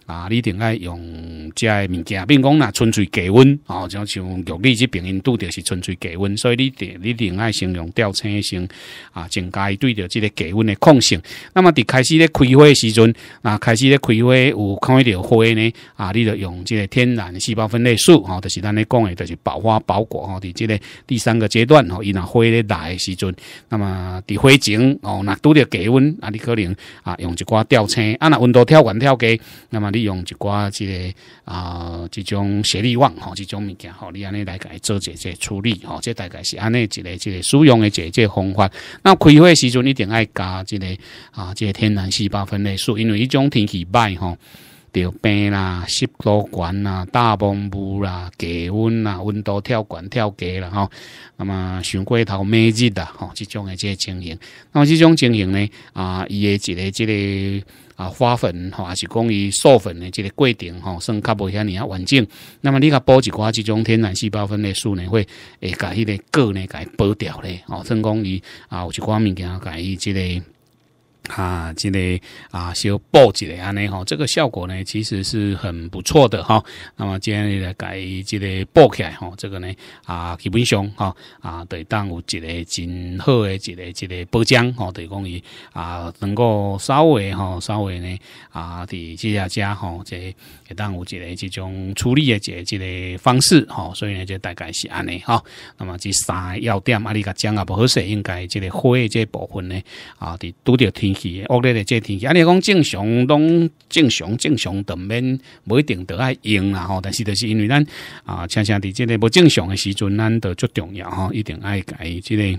啊，你定爱用即个物件，并讲若纯粹低温，哦，就像玉米即病因拄着是纯粹低温，所以你。你另外形容吊车声啊，正该对着这个低温的控性。那么伫开始咧开花时阵，啊，开始咧开花有看到花呢啊，你著用这个天然细胞分裂素哦，就是咱咧讲的，就是保花保果吼，伫这个第三个阶段哦，伊那花咧的时阵，那么伫花前哦，那拄着低温啊，你可能啊，用一挂吊车啊，那温度跳悬跳低，那么你用一挂这个啊，这种斜力网吼，这种物件，吼，你安尼来改做这些处理，吼，这大概是安尼。一个一个使用的一个方法。那开会时阵一定爱加这个啊，这个天然细胞分类素，因为一种天气歹吼。就病啦，湿度高啦，大风雾啦，低温啦，温度跳悬跳低啦。吼，那么上过头每日啦，吼，这种的这个情形，那么这种情形呢啊，伊的一个这个啊花粉吼，也是讲伊授粉的这个过程吼，算较无遐尼啊完整。那么你甲补一寡这种天然细胞分裂素呢，会会甲迄个呢甲伊剥掉咧，哦，算讲伊啊，有一寡物件甲伊这个。啊，即个啊，小报一来安尼哈，这个效果呢，其实是很不错的哈。那么接下来改这个报起来哈，这个呢啊，基本上哈啊，对当有一个真好的一个一个保障哈，等于讲伊啊，能够稍微哈稍微呢啊，伫这家家哈这。也当有一个这种处理的这这个方式吼，所以呢，就大概是安尼吼。那么这三个要点啊，里个讲啊不合适，应该这个火的这部分呢啊，伫拄着天气恶劣的这天气，阿里讲正常，拢正常正常都免，不一定都爱用啦吼，但是就是因为咱啊，恰恰伫这个不正常的时阵，咱就最重要吼，一定爱改这个。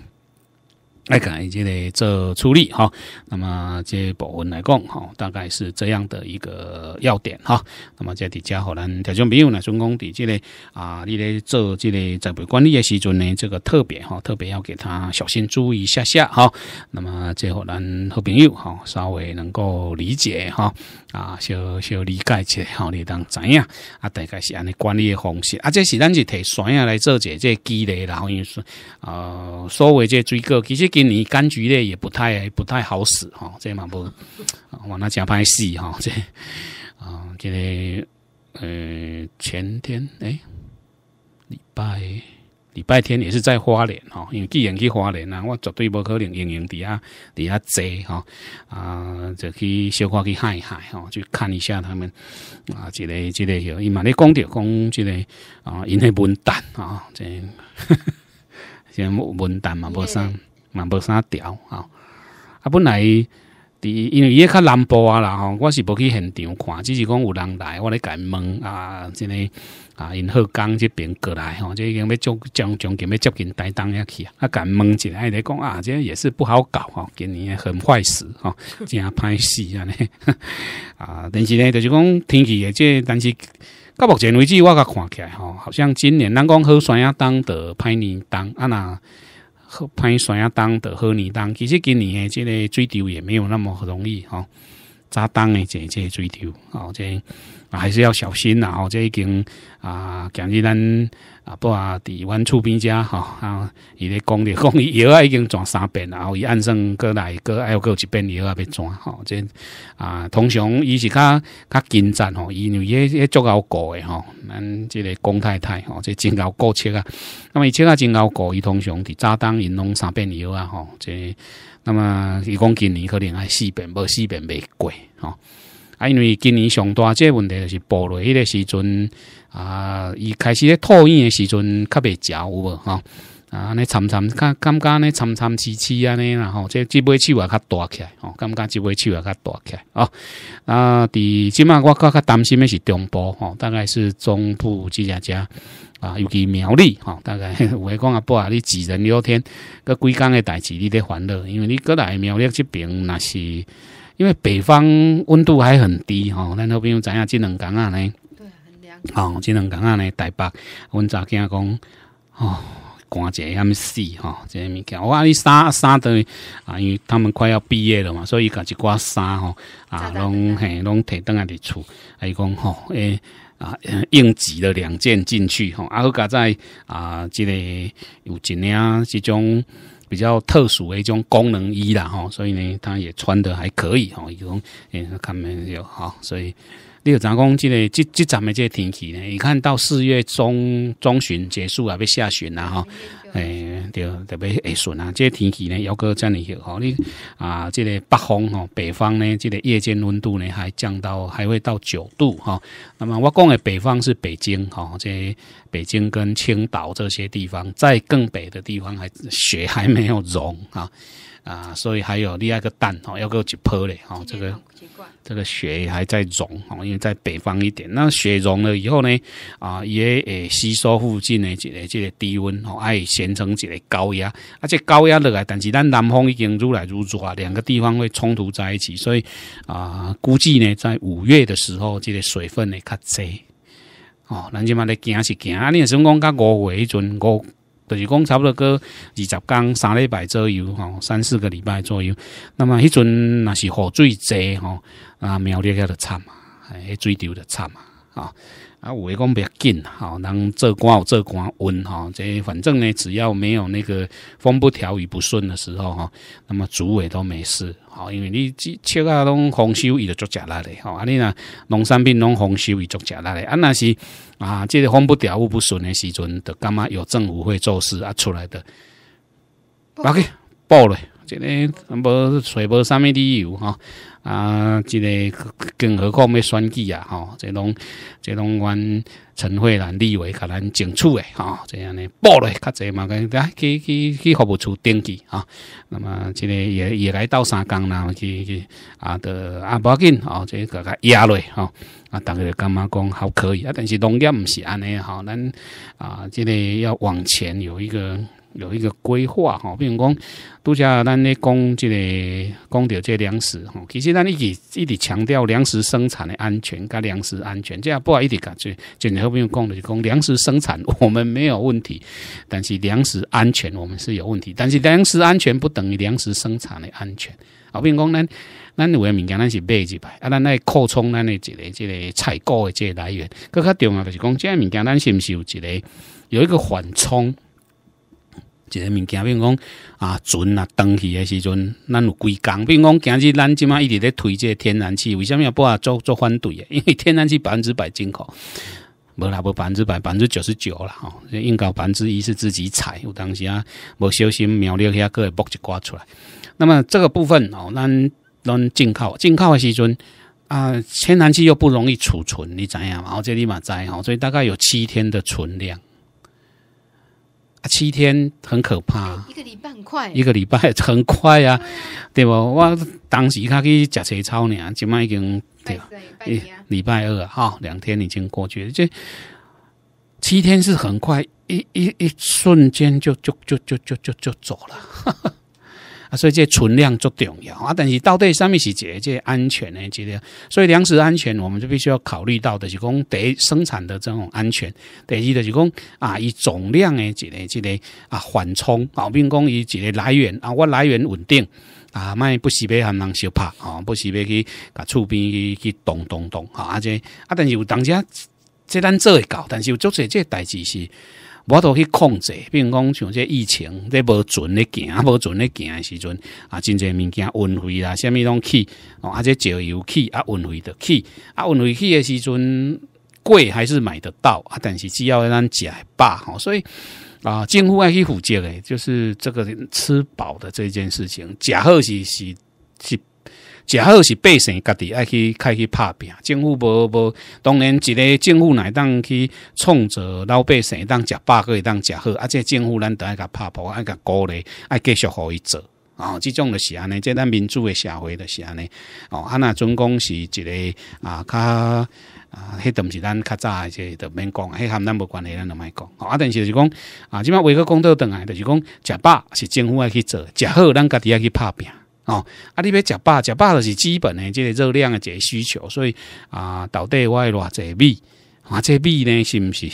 来看即个做处理哈，那么即部分来讲哈，大概是这样的一个要点哈。那么在底下可能听众朋友呢，总讲在即个啊，你咧做即个财务管理的时阵呢，这个特别哈，特别要给他小心注意一下下哈。那么最后能和朋友哈，稍微能够理解哈。啊，小小理解一下，你当知影啊，大概是安尼管理的方式。啊，这是咱是提酸啊来做一下这积累，然后因说呃所谓这水果，其实今年柑橘类也不太不太好使哈，这嘛不往那正歹死哈，这啊，这个呃前天诶礼拜。礼拜天也是在花莲哈，因为既然去花莲啊，我绝对无可能用用底下底下坐哈啊，就去小可去海海哈，就看一下他们啊，这个这个许，伊嘛你讲着讲这个啊，因许文旦啊，这真 文旦嘛，无三嘛，无三条啊，啊，本来第因为伊较南部啊啦吼，我是不去现场看，只是讲有人来，我咧敢问啊，真个。啊，因后刚这边过来吼，即已经要将将将他们接近台东遐去啊。甲敢问下，爱来讲啊，这也是不好搞吼，今年很坏事吼，真势死尼啊，但是呢，就是讲天气诶，这，但是到目前为止我看起来吼，好像今年咱讲好山亚当的歹年档啊那好歹山亚当的好年档，其实今年诶，这个水丢也没有那么容易吼，早当诶，这个水丢吼，这。还是要小心啦！吼，这已经啊，今日咱啊，不啊，伫阮厝边遮吼，啊，伊咧讲着讲药啊，已经转三遍然后伊按算过来过，还有过一遍药啊，要转哈！这啊，通常伊是较较紧张吼，伊因为伊足够顾诶吼，咱即个龚太太吼，这真够顾切啊！那么伊切啊真够顾，伊通常伫早冬因拢三遍药啊！吼，这那么伊讲今年可能还四遍，无四遍未过吼。啊，因为今年上大这问题就是暴雷个时阵啊，伊开始咧吐烟的时阵，较袂食有无吼。啊，尼参参，感感觉呢参参滋滋安尼，然后这这尾手也较大起来，吼，感觉这尾手也较大起来吼，啊！伫即马我较较担心的是中部吼，大概是中部即只遮啊，尤其苗栗吼，大概有诶讲啊，不啊，你杞人聊天，各几工诶代志你咧烦恼，因为你过来苗栗即边若是。因为北方温度还很低吼咱老边友知影即两天啊呢对很凉吼即两天啊呢台北阮查囝讲吼寒者下要死吼即个物件我哇你衫衫都啊因为他们快要毕业了嘛所以伊一寡衫吼啊拢吓拢摕转来伫厝啊伊讲吼诶啊应急了两件进去吼啊佫甲知啊即个有一领即种比较特殊的一种功能衣了哈，所以呢，他也穿的还可以哈，一种哎，看没有哈，所以。你有咱讲即个即即咱们即天气呢？你看到四月中中旬结束啊，要下旬啦哈，诶，对，特别诶顺啊。即天气呢，要搁这样样好你啊。即个北方吼，北方呢，即个夜间温度呢，还降到还会到九度哈。那么我讲的北方是北京哈，即北京跟青岛这些地方，在更北的地方还雪还没有融啊。啊，所以还有另外一个蛋哦，要搁一颗嘞，哈，这个这个雪还在融哦，因为在北方一点，那雪融了以后呢，啊，也诶吸收附近的这个这个低温哦，还形成一个高压，而且高压落来，但是咱南方已经越来越热，两个地方会冲突在一起，所以啊，估计呢在五月的时候，这个水分呢较侪哦，咱即嘛，你行是行，你时讲到五月迄阵五。就是讲差不多过二十天三礼拜左右吼，三四个礼拜左右。那么迄阵那是雨水侪吼啊，苗栗就惨嘛，迄水流就惨嘛，啊。啊，有的讲比较紧，吼，人做官有做官温哈，这反正呢，只要没有那个风不调雨不顺的时候吼，那么主委都没事吼，因为你即吃啊拢丰收，伊就足食力嘞，吼！啊你若农产品拢丰收，伊足食力嘞，啊若是啊，这个风不调雨不顺的时阵，著干嘛？有政府会做事啊出来的，OK，报即、今天无揣无啥物理由吼。啊，这个更何况要选举啊，吼，即拢即拢阮陈慧兰、立委甲咱争取诶，吼，这样尼报咧较济嘛，甲伊去去去服务处登记啊。那么，即个也也来到三江啦，去去啊，得啊，无要紧，吼，这个压落吼，啊，大家干觉讲好可以啊，但是农业唔是安尼吼，咱啊，这个要往前有一个。有一个规划哈，比如讲，拄则咱咧讲这个讲即这粮食哈，其实咱一直一直强调粮食生产的安全，甲粮食安全，这样不好一直讲，就最后不用讲的是讲粮食生产，我们没有问题，但是粮食安全我们是有问题，但是粮食安全不等于粮食生产的安全啊。比如讲，咱咱有诶物件咱是买一排啊？咱来扩充咱的这个这个采购的这个来源，更较重要的是讲，这个物件咱是毋是有一个有一个缓冲？一个物件，比如讲啊，船啊登去的时阵，咱有规工。比如讲，今日咱即马一直咧推这个天然气，为什么要啊做做反对的？因为天然气百分之百进口，无啦，无百分之百，百分之九十九啦吼。应该百分之一是自己采，有当时啊，无小心苗裂下个，剥一刮出来。那么这个部分哦，咱咱进口进口的时阵啊，天然气又不容易储存，你知影嘛？我这立马知吼，所以大概有七天的存量。七天很可怕，一个礼拜快，一个礼拜很快啊，对不？我当时去吃车操呢，今麦已经对吧？礼拜二哈，两天已经过去，了，这七天是很快，一一一瞬间就就就就就就就走了。啊，所以这存量足重要啊，但是到底啥物是解这安全呢？这个，所以粮食安全我们就必须要考虑到的是讲第一生产的这种安全，第二就是讲啊以总量的这个这个啊缓冲，啊，比讲以这个来源啊，我来源稳定啊，卖不是被闲人小拍啊，不是被去甲厝边去去动动动啊，这啊，但是有当啊，这咱做会到，但是有足侪这代志是。我都去控制，比如讲像这疫情，这无准咧行，无准咧行的时阵啊，真侪物件运回啦，虾米起，哦，啊，这石油去啊，运回的去啊，运回去的时阵贵还是买得到啊，但是只要咱假饱吼，所以啊，政府爱去负责诶，就是这个吃饱的这件事情，假好是是是。食好是百姓家己爱去开去拍拼，政府无无，当然一个政府来当去创造老百姓当食饱个当食好，啊，且政府咱得爱甲拍埔爱甲鼓励爱继续互伊做，吼。这种着是安尼，即咱民主的社会着是安尼，哦，啊那总讲是一个啊，较啊，迄毋是咱较早即系都免讲，迄含咱无关系咱着莫讲，啊，但是就是讲啊，即马为个讲倒等来，就是讲食饱是政府爱去做，食好咱家己爱去拍拼。哦，啊，你要食饱，食饱就是基本的，这个热量的这个需求，所以啊，到底我爱偌济米，啊，这米呢，是不是？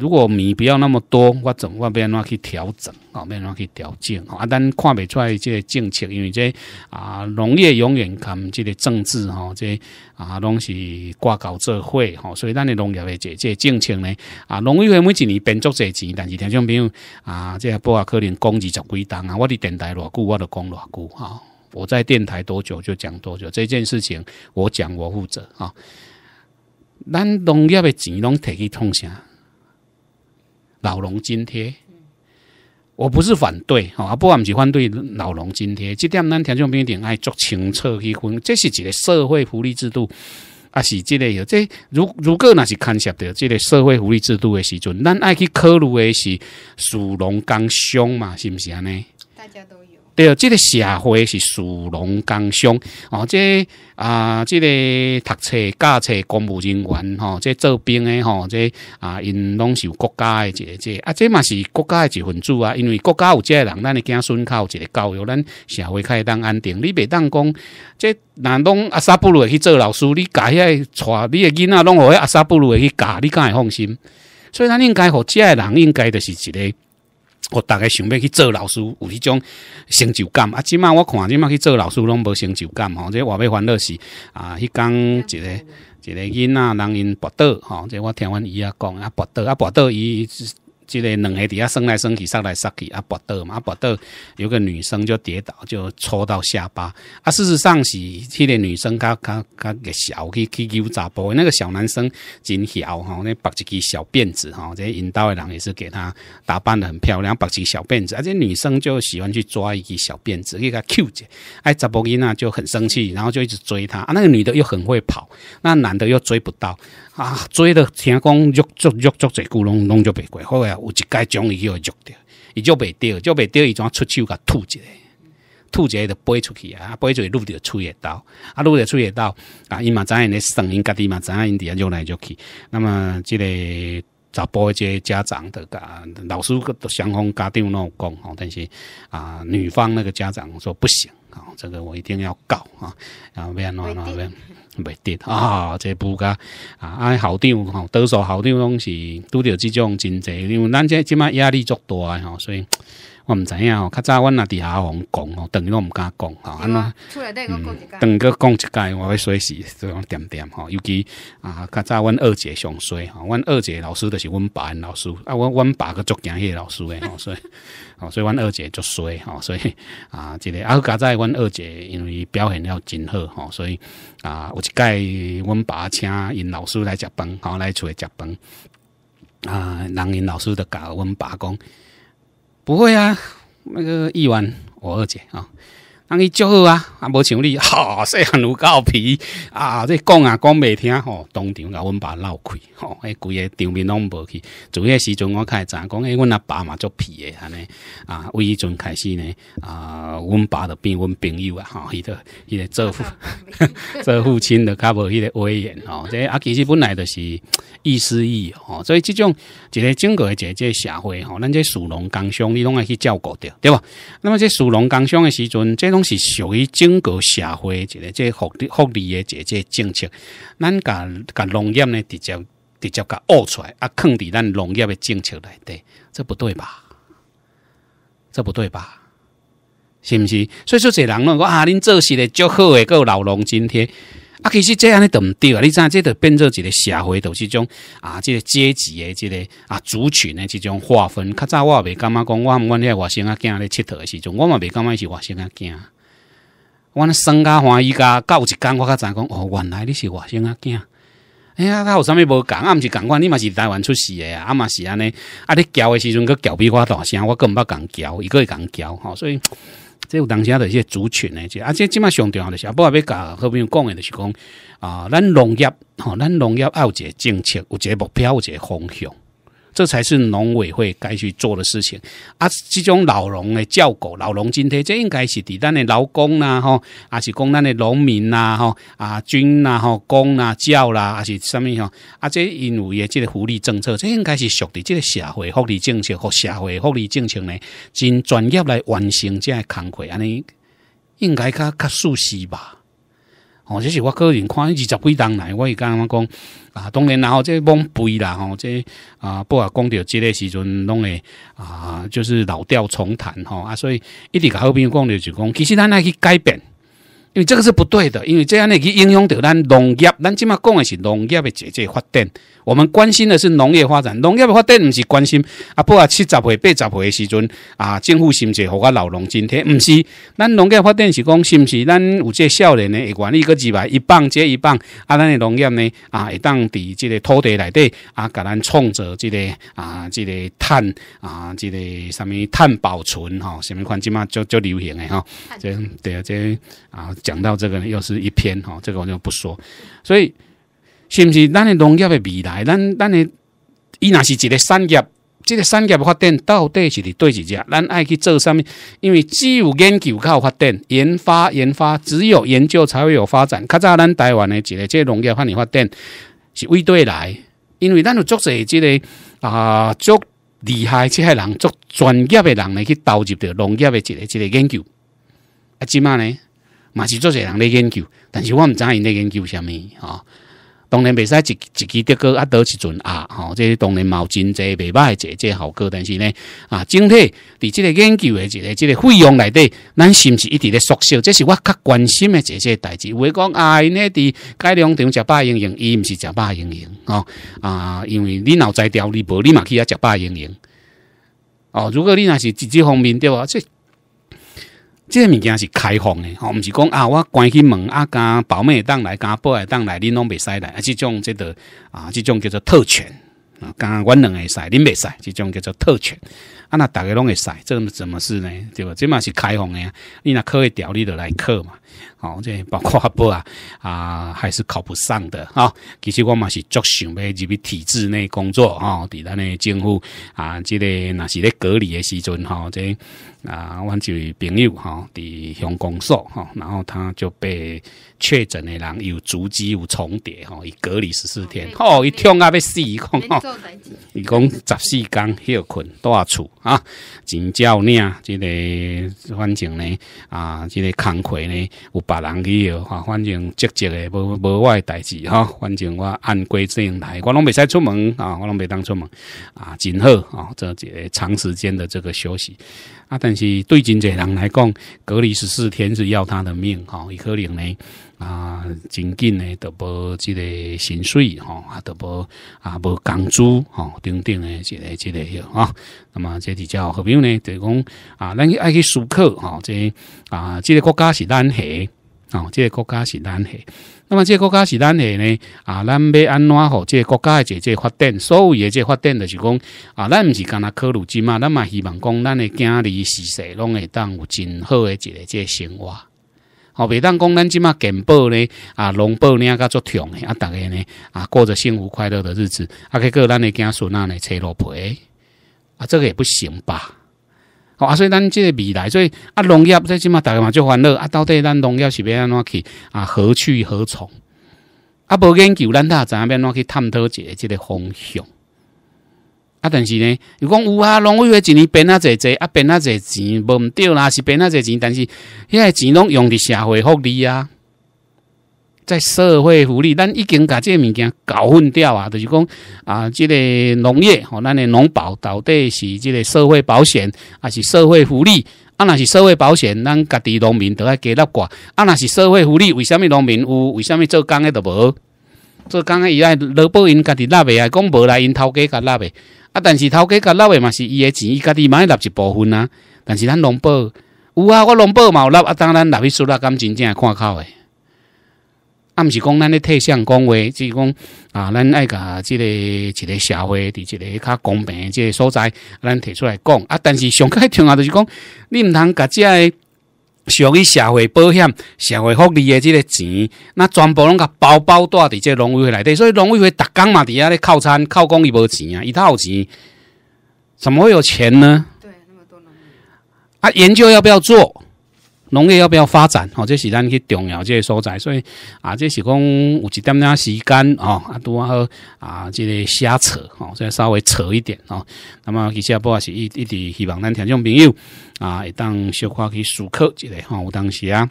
如果米不要那么多，我怎么变哪去调整？哦，变哪去调整？啊，咱看不出来这个政策，因为这啊，农业永远跟这个政治哈，这啊，拢是挂钩做会哈。所以，咱的农业的这这政策呢，啊，农业每一年变作这钱，但是听众朋友啊，这不啊，可能讲二十几单啊。我的电台偌久我都讲偌久哈，我在电台多久就讲多久，这件事情我讲我负责啊。咱农业的钱拢提去通啥？老农津贴，我不是反对，哈，不，俺不是反对老农津贴。这点咱听众朋友爱做清楚去分，这是一个社会福利制度，啊，是这个有这。如如果那是牵涉到这个社会福利制度的时阵，咱爱去考虑的是属龙刚凶嘛，是不是啊？呢？对，这个社会是属龙刚凶哦。这啊，这个读册、教册、公务人员，吼，这做兵的，吼，这啊，因拢是有国家的这个这啊，这嘛是国家的一份子啊。因为国家有这人，咱的子孙靠这个教育，咱社会开当安定。你袂当讲，这那拢阿萨不如去做老师，你家下带你的囡仔，拢学阿萨不如去教，你敢会放心？所以，咱应该和这人应该就是一个。我大概想要去做老师，有迄种成就感啊！即马我看，即马去做老师拢无成就感吼。即我尾烦恼是啊，迄讲一个一个囡仔，人因跋倒吼。即我听阮姨啊讲啊，跋倒啊，跋倒伊。即个两个底下升来升去，上来上去啊，不倒嘛，啊不倒。有个女生就跌倒，就戳到下巴。啊，事实上是，迄个女生较较较个小，去去揪查波。那个小男生真小，哈，那绑一支小辫子，哈，这引导的人也是给他打扮的很漂亮，绑起小辫子。而且女生就喜欢去抓一支小辫子，给较 Q 一下。啊，查波囡仔就很生气，然后就一直追他。啊，那个女的又很会跑，那男的又追不到。啊追着听讲追追追追着巨拢拢追袂过好啊有一阶段伊叫伊追着伊追袂着追袂着伊怎啊出手甲吐一下吐一下伊就飞出去啊飞出去撸着喙会到啊撸着喙会到啊伊嘛知影安尼算因家己嘛知影因伫遐撸来撸去那么即个找波一家长的，噶老师都想方家长有讲吼，但是啊，女方那个家长说不行，啊，这个我一定要告啊，啊，别闹别，未得啊，这不噶啊，哎，校长吼，多数校长拢是拄着这种经济，因为咱这今麦压力足大吼，所以。我毋知影哦，较早阮也弟阿王讲哦，等于我毋敢讲哦。安嘛，等等佢讲一届，我要随时做点点吼，尤其啊，较早阮二姐上水吼，阮二姐老师就是阮爸老师，啊，阮阮爸个足惊迄个老师诶，所以，所以阮二姐就水吼，所以啊，即个啊，较早阮二姐因为表现了真好吼，所以啊，有一届阮爸请因老师来食饭，吼，来出诶食饭啊，人因老师都教阮爸讲。不会啊，那个一湾，我二姐啊。阿伊足好啊，啊无像你，细汉有够皮啊，这讲啊讲袂听吼，当场甲阮爸闹开，吼，迄规个场面拢无去。早迄时阵我开讲讲，诶，阮阿爸嘛足皮诶，安尼啊，为迄阵开始呢，啊，阮爸就变阮朋友啊，吼，伊都伊做父 做父亲的，较无迄个威严哦。这啊其实本来就是意思意哦，所以即种一个整个一个这个社会吼，咱这属龙、工兄，你拢爱去照顾着，对吧？那么这属龙、工兄的时阵，这种。是属于整个社会一个这福利福利的这这政策，咱甲甲农业呢直接直接甲拗出来啊，坑伫咱农业的政策来底，这不对吧？这不对吧？是不是？所以说，这人呢，我啊，恁做事的足好个个老农，今天。啊，其实这样的都唔对啊！你知在这都变成一个社会，都是种啊，这个阶级的，这个啊，族群的这种划分。较早我也未感觉讲，我唔管你外省生阿健咧佚佗的时阵，我嘛未感觉是华生阿健。我生家欢喜家告一天我才知讲哦，原来你是华生阿健。哎呀，他有啥咪无讲啊？唔是讲过，你嘛是台湾出世的呀？啊嘛是安尼，啊你叫的时阵，佮叫比我大声，我更唔巴敢叫，一个会敢叫，好，所以。即有当下的一些族群呢，就啊，即即马上重要的是，啊，不话别甲好朋友讲的，就是讲啊，咱农业吼，咱农业有一个政策，有一个目标，有一个方向。这才是农委会该去做的事情啊！这种老农诶，教狗老农，今天这应该是伫咱的劳工啊，吼！啊是讲咱的农民啊，吼！啊军呐，吼工啊、教啦，啊是什么吼？啊这因为诶，这个福利政策，这应该是属于这个社会福利政策和社会福利政策呢，经专业来完成这工作，安尼应该较较舒适吧。哦，这是我个人看二十几档来，我刚刚讲啊，当然，然后这懵背啦，吼，这啊，不啊，讲到这个时阵，拢诶啊，就是老调重弹，吼啊，所以一直好朋友讲的就是讲，其实咱来去改变。因为这个是不对的，因为这样呢，去影响到咱农业。咱即马讲的是农业的经济发展，我们关心的是农业发展。农业的发展不是关心啊，不啊，七十岁、八十岁时阵啊，政府是不是给我老农津贴不是。咱农业发展是讲，是不是咱有这少年呢？会个一个几百一棒接一棒啊，咱的农业呢啊，会当伫即个土地内底啊，甲咱创造即个啊，即个碳啊，即个什么碳保存哈？什么款即马就就流行的哈？这、啊，这啊。讲到这个又是一篇哈，这个我就不说。所以是不是咱的农业的未来？咱咱的伊那是一个产业？这个产业的发展到底是伫对几只？咱爱去做什么？因为只有研究才有发展，研发研发，只有研究才会有发展。较早咱台湾的一个这农业发展发展是未对来，因为咱有足些这个啊，足厉害、这些人，做专业的人来去投入的农业的这个这个研究啊，即嘛呢？嘛是做些人咧研究，但是我毋知影咧研究啥物吼。当然，袂使一一支得过啊，倒一阵啊吼。即系当然，毛有真系袂歹，姐这效果，但是呢，啊，整体伫即个研究诶，一个即个费用内底，咱是毋是一直咧缩小？这是我较关心诶，这些代志。唯讲啊，因咧伫改良场食百营盈，伊毋是食百营盈吼啊，因为你脑在调，你无你嘛去遐食百营盈哦。如果你若是积即方面对吧？这这物件是开放的，我们是讲啊，我关起门啊，甲保密档来，加保密档来，恁拢未使来，啊，即这种这个啊，即种叫做特权啊，加阮两个使，恁未使，即种叫做特权。啊，那大家拢会使，这怎么是呢？对吧？这嘛是开放的，你那可会调你著来考嘛。哦，这包括不啊？啊，还是考不上的啊。其实我嘛是足想要入去体制内工作啊。伫咱诶政府啊，即个那是咧隔离诶时阵哈，即啊，我一位朋友哈，伫红公所哈，然后他就被确诊诶人有足迹有重叠哈，隔离十四天，哦，伊痛啊要死讲吼，伊讲十四天休困多少处？啊，真叫孽！这个反正呢，啊，这个空缺呢，有别人去哦。反正积极个无无的代志哈，反正我按规定来。我拢未使出门啊，我拢未当出门啊，真好啊！这这长时间的这个休息啊，但是对真侪人来讲，隔离十四天是要他的命哈，伊可能呢。啊，真紧呢，都无即个薪水吼，都无啊无工资吼，等等诶，即个即个有啊。那么即就叫好朋友呢？就是讲啊，咱去爱去思考吼，即啊，即个国家是咱系哦，即个国家是咱的。那么即个国家是咱的呢啊，咱要安怎好？即个国家的这这发展，所有的这发展就是讲啊，咱毋是干那科虑兹嘛，咱嘛希望讲咱的囝儿是谁拢会当有真好的一个这生活。好，每当讲咱即马健保咧，啊，农保呢也较足强的，啊，逐个呢，啊，过着幸福快乐的日子，啊，结果咱诶囝孙啊呢，吃落皮，啊，这个也不行吧？好啊，所以咱即个未来，所以啊，农业在即马逐个嘛就烦恼啊，到底咱农业是要安怎去？啊，何去何从？啊，无研究咱要知影要安怎去探讨一个即个方向？啊，但是呢，如果有啊，农业一年变啊侪侪啊，变啊侪钱，无毋对啦，是变啊侪钱。但是迄个钱拢用伫社会福利啊，在社会福利，咱已经即个物件搞混掉啊，就是讲啊，即个农业吼，咱诶农保到底是即个社会保险，还是社会福利？啊，若是社会保险，咱家己农民都爱加纳寡啊，若是社会福利，为什物农民有？为什物做工诶都无？做工诶伊爱劳保因家己纳未啊？讲无来因头家甲纳未？啊！但是头家甲老的嘛是伊的钱，伊家己嘛要入一部分啊。但是咱拢保有啊，我拢保嘛有拿啊。当然，拿去输啦，感情正看口的。诶。毋是讲咱咧提向讲话，就是讲啊，咱爱甲即个一个社会伫一个较公平即个所在，咱提出来讲啊。但是上开听啊，就是讲，你毋通甲遮。属于社会保险、社会福利的这个钱，那全部拢甲包包带伫这农委会内底，所以农委会逐纲嘛，伫遐咧靠餐，靠讲伊无钱啊，一有钱，怎么会有钱呢？对，那么多农啊，研究要不要做？农业要不要发展？哦，这是咱去重要这个所在，所以啊，这是讲有一点点时间哦，啊，拄啊，啊，这个瞎扯哦，再稍微扯一点哦。那么其实不也是，一一直希望咱听众朋友啊，会当小可去思考一下哦，有当时啊。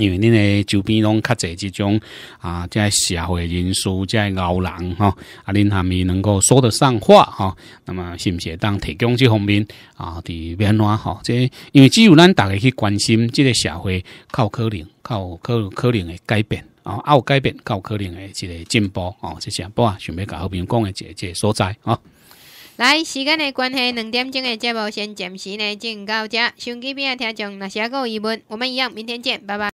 因为恁诶周边拢较侪，即种啊，在社会人士在老人吼，啊，恁他们能够说得上话吼，那么是毋是当提供即方面啊伫变暖吼？即因为只有咱大家去关心即个社会，靠可能靠可可能诶改变啊，有改变有可能的一个进步哦。这些不啊，准甲好朋友讲的这这所在哦。来，时间的关系，两点钟的节目先暂时呢，进到这。收机边听众，若是个有疑问，我们一样明天见，拜拜。